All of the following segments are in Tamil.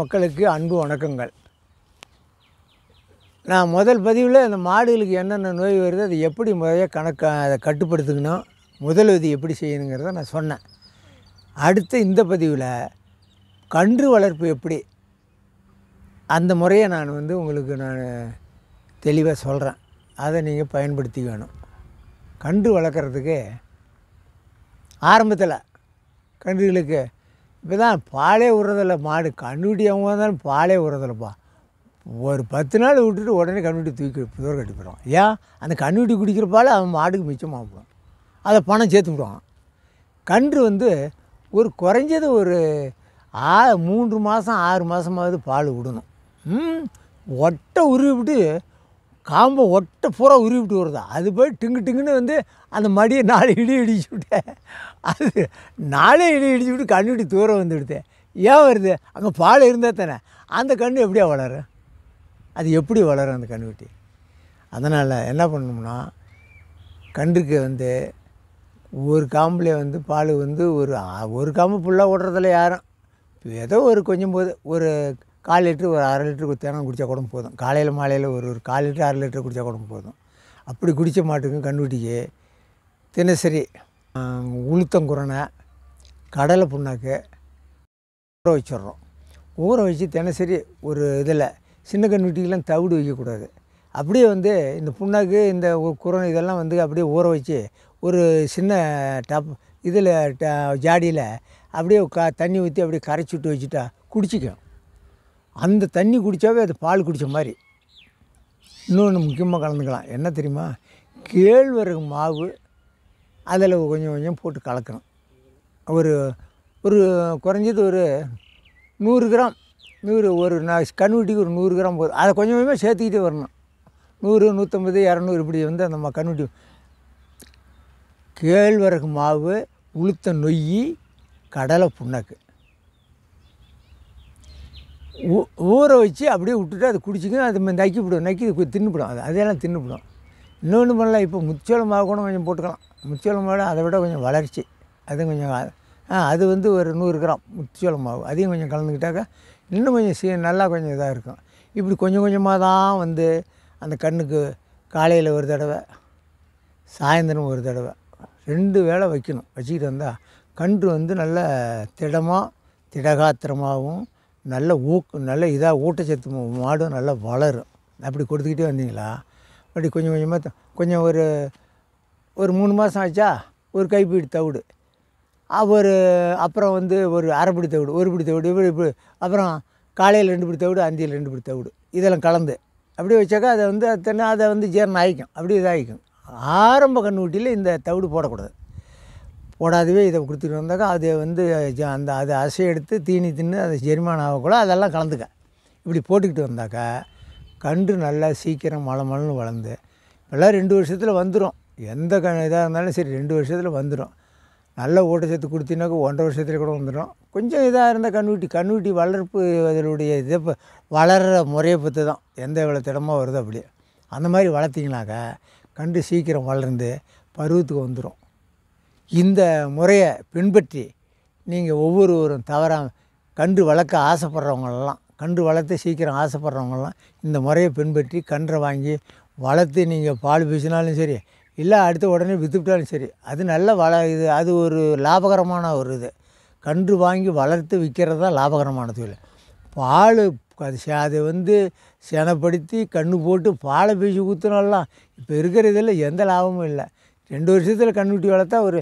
மக்களுக்கு அன்பு வணக்கங்கள் நான் முதல் பதிவில் இந்த மாடுகளுக்கு என்னென்ன நோய் வருது அதை எப்படி முறையாக கணக்கு அதை கட்டுப்படுத்துக்கணும் முதல் விதி எப்படி செய்யணுங்கிறத நான் சொன்னேன் அடுத்து இந்த பதிவில் கன்று வளர்ப்பு எப்படி அந்த முறையை நான் வந்து உங்களுக்கு நான் தெளிவாக சொல்கிறேன் அதை நீங்கள் பயன்படுத்தி வேணும் கன்று வளர்க்குறதுக்கு ஆரம்பத்தில் கன்றுகளுக்கு இப்போ தான் பாலே விடுறதில்ல மாடு அவங்க தான் பாலே விடுறதில்லப்பா ஒரு பத்து நாள் விட்டுட்டு உடனே கண்ணுட்டி தூக்கி புதோர் கட்டி ஏன் அந்த கண்ணுட்டி பால் அவன் மாடுக்கு மிச்சமாக அதை பணம் சேர்த்து விடுவான் கன்று வந்து ஒரு குறைஞ்சது ஒரு ஆ மூன்று மாதம் ஆறு மாதமாவது பால் விடணும் ஒட்டை உருவிட்டு காம்பை ஒட்ட பூரா உருவிட்டு வருது அது போய் டிங்கு டிங்குன்னு வந்து அந்த மடியை நாலு இடி இடிச்சு விட்டேன் அது நாலே இடி இடிச்சு விட்டு கண்ணுடி தூரம் வந்துடுது ஏன் வருது அங்கே பால் இருந்தால் தானே அந்த கண்ணு எப்படியா வளரும் அது எப்படி வளரும் அந்த கண்ணுக்குட்டி அதனால் என்ன பண்ணணும்னா கன்றுக்கு வந்து ஒரு காம்புலேயே வந்து பால் வந்து ஒரு ஒரு காம்பு ஃபுல்லாக ஓடுறதில்ல யாரும் ஏதோ ஒரு கொஞ்சம் போது ஒரு கால் லிட்ரு ஒரு அரை லிட்டரு தினம் குடித்தா கூட போதும் காலையில் மாலையில் ஒரு ஒரு கால் லிட்டரு அரை லிட்டரு குடித்தா கூட போதும் அப்படி குடித்த மாட்டுக்கும் கண்டுபிடிக்கி தினசரி உளுத்தங்குரணை கடலை புண்ணாக்கு ஊற வச்சிட்றோம் ஊற வச்சு தினசரி ஒரு இதில் சின்ன கண்ணுட்டிக்கெலாம் தவிடு வைக்கக்கூடாது அப்படியே வந்து இந்த புண்ணாக்கு இந்த குரணை இதெல்லாம் வந்து அப்படியே ஊற வச்சு ஒரு சின்ன டப் இதில் ஜாடியில் அப்படியே க தண்ணி ஊற்றி அப்படியே கரைச்சி விட்டு வச்சுட்டா குடிச்சிக்கும் அந்த தண்ணி குடித்தாவே அது பால் குடித்த மாதிரி இன்னொன்று முக்கியமாக கலந்துக்கலாம் என்ன தெரியுமா கேழ்வரகு மாவு அதில் கொஞ்சம் கொஞ்சம் போட்டு கலக்கணும் ஒரு ஒரு குறைஞ்சது ஒரு நூறு கிராம் நூறு ஒரு நான் கண்ணுட்டிக்கு ஒரு நூறு கிராம் போதும் அதை கொஞ்சம் கொஞ்சமாக சேர்த்துக்கிட்டே வரணும் நூறு நூற்றம்பது இரநூறு இப்படி வந்து நம்ம கண்ணுட்டி கேழ்வரகு மாவு உளுத்த நொய் கடலை புண்ணாக்கு ஊ ஊற வச்சு அப்படியே விட்டுட்டு அதை குடிச்சிக்கும் அது நக்கிவிடும் நக்கி தின்னுப்பிடும் அது அதெல்லாம் தின்னுப்பிடும் இன்னொன்று பண்ணலாம் இப்போ முச்சோளம் மாவு கூட கொஞ்சம் போட்டுக்கலாம் முச்சோளம் மாவு அதை விட கொஞ்சம் வளர்ச்சி அது கொஞ்சம் அது வந்து ஒரு நூறு கிராம் முச்சோளம் மாவு அதையும் கொஞ்சம் கலந்துக்கிட்டாக்கா இன்னும் கொஞ்சம் சீ நல்லா கொஞ்சம் இதாக இருக்கும் இப்படி கொஞ்சம் கொஞ்சமாக தான் வந்து அந்த கண்ணுக்கு காலையில் ஒரு தடவை சாயந்தரம் ஒரு தடவை ரெண்டு வேளை வைக்கணும் வச்சுக்கிட்டு வந்தால் கன்று வந்து நல்ல திடமாக திடகாத்திரமாகவும் நல்ல ஊக்கு நல்ல இதாக ஊட்டச்சத்து மாடும் நல்லா வளரும் அப்படி கொடுத்துக்கிட்டே வந்தீங்களா அப்படி கொஞ்சம் கொஞ்சமாக கொஞ்சம் ஒரு ஒரு மூணு மாதம் ஆச்சா ஒரு கைப்பிடி தவிடு ஒரு அப்புறம் வந்து ஒரு அரைப்பிடி தவிடு ஒரு பிடி தவிடு இப்படி இப்படி அப்புறம் காலையில் ரெண்டு பிடி தவிடு அந்தியில் ரெண்டு பிடி தவிடு இதெல்லாம் கலந்து அப்படியே வச்சாக்கா அதை வந்து தன்னை அதை வந்து ஜீரணம் ஆகிக்கும் அப்படியே இதாகிக்கும் ஆரம்ப கண்ணுக்குட்டியில் இந்த தவிடு போடக்கூடாது போடாதவே இதை கொடுத்துட்டு வந்தாக்கா அது வந்து அந்த அது அசை எடுத்து தீனி தின்னு அது ஜெரிமானம் ஆகக்கூட அதெல்லாம் கலந்துக்க இப்படி போட்டுக்கிட்டு வந்தாக்கா கன்று நல்லா சீக்கிரம் மழை மலன்னு வளர்ந்து இப்போல்லாம் ரெண்டு வருஷத்தில் வந்துடும் எந்த க இதாக இருந்தாலும் சரி ரெண்டு வருஷத்தில் வந்துடும் நல்ல ஊட்டச்சத்து கொடுத்தினாக்கா ஒன்றரை வருஷத்துல கூட வந்துடும் கொஞ்சம் இதாக இருந்தால் கண்ணுட்டி கண்ணுட்டி வளர்ப்பு அதனுடைய இதை வளர்கிற முறையை பற்றி தான் எந்த இவ்வளோ திடமாக வருது அப்படியே அந்த மாதிரி வளர்த்திங்கனாக்கா கண்டு சீக்கிரம் வளர்ந்து பருவத்துக்கு வந்துடும் இந்த முறையை பின்பற்றி நீங்கள் ஒவ்வொருவரும் தவறாக கன்று வளர்க்க ஆசைப்பட்றவங்களெல்லாம் கன்று வளர்த்து சீக்கிரம் ஆசைப்பட்றவங்களாம் இந்த முறையை பின்பற்றி கன்றை வாங்கி வளர்த்து நீங்கள் பால் பீசினாலும் சரி இல்லை அடுத்த உடனே விற்றுவிட்டாலும் சரி அது நல்ல வள இது அது ஒரு லாபகரமான ஒரு இது கன்று வாங்கி வளர்த்து விற்கிறது தான் லாபகரமான தொழில் பால் அது அதை வந்து செனப்படுத்தி கன்று போட்டு பாலை பீசி ஊற்றினாலாம் இப்போ இருக்கிற இதில் எந்த லாபமும் இல்லை ரெண்டு வருஷத்தில் கன்றுக்குட்டி வளர்த்தா ஒரு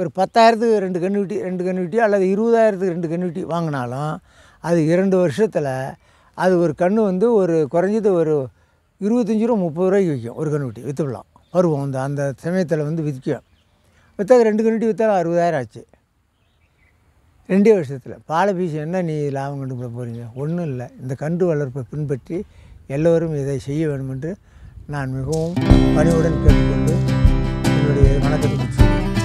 ஒரு பத்தாயிரத்துக்கு ரெண்டு கன்றுக்குட்டி ரெண்டு கன்றுக்குட்டியோ அல்லது இருபதாயிரத்துக்கு ரெண்டு கன்றுக்குட்டி வாங்கினாலும் அது இரண்டு வருஷத்தில் அது ஒரு கன்று வந்து ஒரு குறைஞ்சது ஒரு இருபத்தஞ்சி ரூபா முப்பது ரூபாய்க்கு விற்கும் ஒரு கன்றுக்குட்டி விற்றுவிடலாம் வருவோம் அந்த அந்த சமயத்தில் வந்து விற்கும் விற்றா ரெண்டு கன்றுக்குட்டி விற்றாலும் அறுபதாயிரம் ஆச்சு ரெண்டே வருஷத்தில் பாலை பீசி என்ன நீ லாபம் கண்டுபிட போகிறீங்க ஒன்றும் இல்லை இந்த கன்று வளர்ப்பை பின்பற்றி எல்லோரும் இதை செய்ய வேண்டும் என்று நான் மிகவும் பணிவுடன் கேட்டுக்கொண்டு で学んだとです